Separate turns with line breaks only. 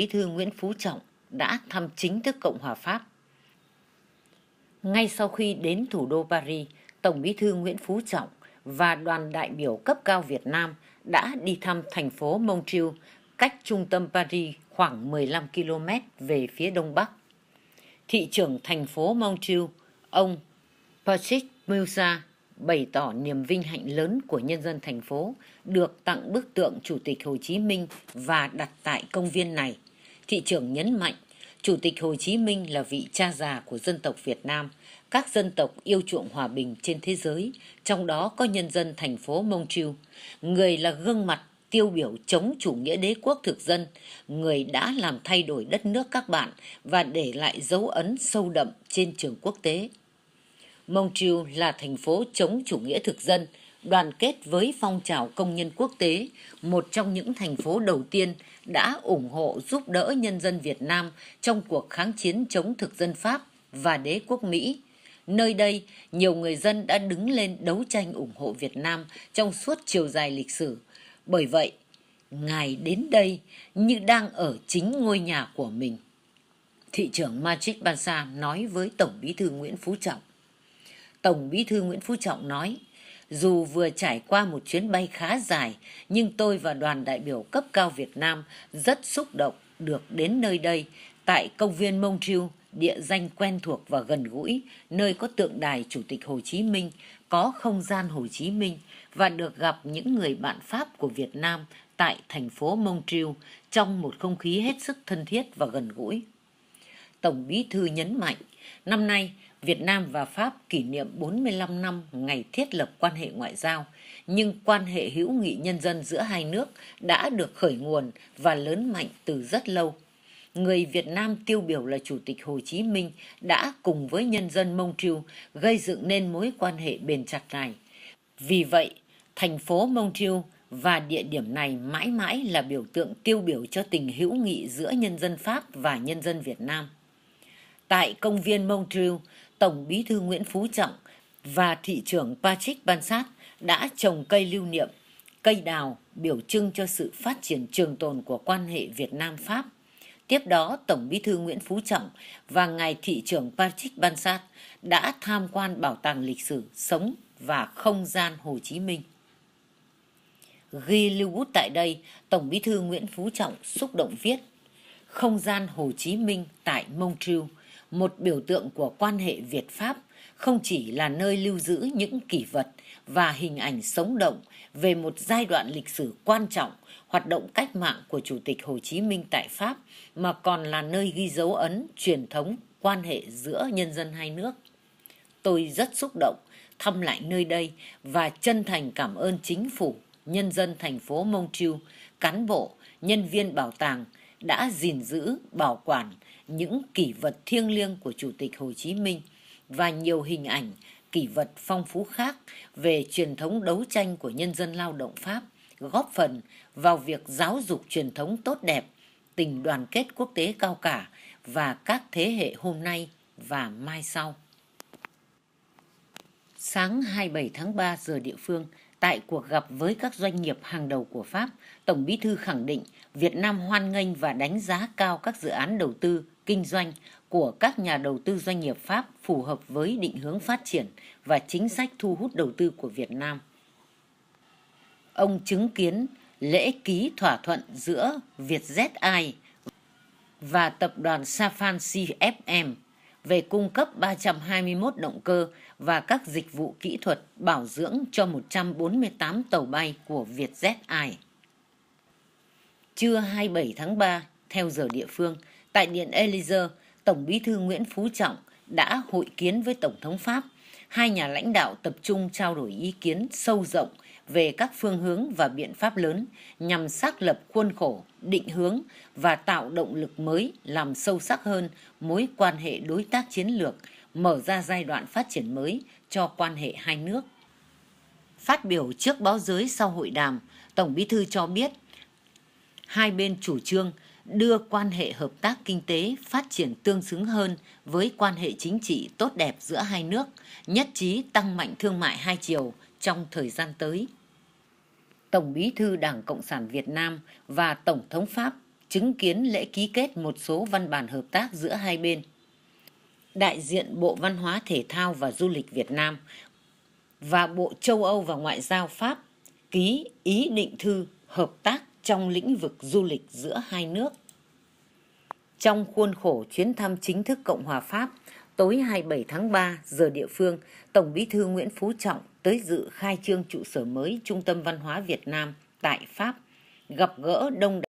Bí thư Nguyễn Phú Trọng đã thăm chính thức Cộng hòa Pháp. Ngay sau khi đến thủ đô Paris, Tổng Bí thư Nguyễn Phú Trọng và đoàn đại biểu cấp cao Việt Nam đã đi thăm thành phố Montreal, cách trung tâm Paris khoảng 15 km về phía đông bắc. Thị trưởng thành phố Montreal, ông Patrick Musa bày tỏ niềm vinh hạnh lớn của nhân dân thành phố được tặng bức tượng Chủ tịch Hồ Chí Minh và đặt tại công viên này thị trưởng nhấn mạnh chủ tịch hồ chí minh là vị cha già của dân tộc việt nam các dân tộc yêu chuộng hòa bình trên thế giới trong đó có nhân dân thành phố montreal người là gương mặt tiêu biểu chống chủ nghĩa đế quốc thực dân người đã làm thay đổi đất nước các bạn và để lại dấu ấn sâu đậm trên trường quốc tế montreal là thành phố chống chủ nghĩa thực dân đoàn kết với phong trào công nhân quốc tế, một trong những thành phố đầu tiên đã ủng hộ giúp đỡ nhân dân Việt Nam trong cuộc kháng chiến chống thực dân Pháp và đế quốc Mỹ. Nơi đây, nhiều người dân đã đứng lên đấu tranh ủng hộ Việt Nam trong suốt chiều dài lịch sử. Bởi vậy, ngài đến đây như đang ở chính ngôi nhà của mình. Thị trưởng Magic Bansa nói với Tổng bí thư Nguyễn Phú Trọng. Tổng bí thư Nguyễn Phú Trọng nói, dù vừa trải qua một chuyến bay khá dài, nhưng tôi và đoàn đại biểu cấp cao Việt Nam rất xúc động được đến nơi đây, tại công viên Montreal, địa danh quen thuộc và gần gũi, nơi có tượng đài Chủ tịch Hồ Chí Minh, có không gian Hồ Chí Minh và được gặp những người bạn Pháp của Việt Nam tại thành phố Montreal trong một không khí hết sức thân thiết và gần gũi. Tổng Bí thư nhấn mạnh, năm nay Việt Nam và Pháp kỷ niệm 45 năm ngày thiết lập quan hệ ngoại giao, nhưng quan hệ hữu nghị nhân dân giữa hai nước đã được khởi nguồn và lớn mạnh từ rất lâu. Người Việt Nam tiêu biểu là Chủ tịch Hồ Chí Minh đã cùng với nhân dân Mông Triêu gây dựng nên mối quan hệ bền chặt này. Vì vậy, thành phố Mông Triêu và địa điểm này mãi mãi là biểu tượng tiêu biểu cho tình hữu nghị giữa nhân dân Pháp và nhân dân Việt Nam. Tại công viên Montreux, Tổng bí thư Nguyễn Phú Trọng và thị trưởng Patrick Bansat đã trồng cây lưu niệm, cây đào biểu trưng cho sự phát triển trường tồn của quan hệ Việt Nam-Pháp. Tiếp đó, Tổng bí thư Nguyễn Phú Trọng và Ngài thị trưởng Patrick Bansat đã tham quan bảo tàng lịch sử sống và không gian Hồ Chí Minh. Ghi lưu bút tại đây, Tổng bí thư Nguyễn Phú Trọng xúc động viết Không gian Hồ Chí Minh tại Montreal – một biểu tượng của quan hệ Việt Pháp, không chỉ là nơi lưu giữ những kỷ vật và hình ảnh sống động về một giai đoạn lịch sử quan trọng hoạt động cách mạng của Chủ tịch Hồ Chí Minh tại Pháp mà còn là nơi ghi dấu ấn truyền thống quan hệ giữa nhân dân hai nước. Tôi rất xúc động thăm lại nơi đây và chân thành cảm ơn chính phủ, nhân dân thành phố Montreal, cán bộ, nhân viên bảo tàng đã gìn giữ, bảo quản những kỷ vật thiêng liêng của Chủ tịch Hồ Chí Minh và nhiều hình ảnh, kỷ vật phong phú khác về truyền thống đấu tranh của nhân dân lao động Pháp, góp phần vào việc giáo dục truyền thống tốt đẹp, tình đoàn kết quốc tế cao cả và các thế hệ hôm nay và mai sau. Sáng 27 tháng 3 giờ địa phương, Tại cuộc gặp với các doanh nghiệp hàng đầu của Pháp, Tổng Bí thư khẳng định Việt Nam hoan nghênh và đánh giá cao các dự án đầu tư, kinh doanh của các nhà đầu tư doanh nghiệp Pháp phù hợp với định hướng phát triển và chính sách thu hút đầu tư của Việt Nam. Ông chứng kiến lễ ký thỏa thuận giữa Vietjet Air và tập đoàn Safan CFM về cung cấp 321 động cơ và các dịch vụ kỹ thuật bảo dưỡng cho 148 tàu bay của Vietjet Air. Trưa 27 tháng 3, theo giờ địa phương, tại Điện Elysee, Tổng bí thư Nguyễn Phú Trọng đã hội kiến với Tổng thống Pháp. Hai nhà lãnh đạo tập trung trao đổi ý kiến sâu rộng – về các phương hướng và biện pháp lớn nhằm xác lập khuôn khổ, định hướng và tạo động lực mới làm sâu sắc hơn mối quan hệ đối tác chiến lược, mở ra giai đoạn phát triển mới cho quan hệ hai nước. Phát biểu trước báo giới sau hội đàm, Tổng Bí thư cho biết hai bên chủ trương đưa quan hệ hợp tác kinh tế phát triển tương xứng hơn với quan hệ chính trị tốt đẹp giữa hai nước, nhất trí tăng mạnh thương mại hai chiều, trong thời gian tới. Tổng bí thư Đảng Cộng sản Việt Nam và Tổng thống Pháp chứng kiến lễ ký kết một số văn bản hợp tác giữa hai bên. Đại diện Bộ Văn hóa Thể thao và Du lịch Việt Nam và Bộ Châu Âu và Ngoại giao Pháp ký ý định thư hợp tác trong lĩnh vực du lịch giữa hai nước. Trong khuôn khổ chuyến thăm chính thức Cộng hòa Pháp, tối 27 tháng 3 giờ địa phương, Tổng Bí thư Nguyễn Phú Trọng tới dự khai trương trụ sở mới Trung tâm Văn hóa Việt Nam tại Pháp, gặp gỡ đông đảo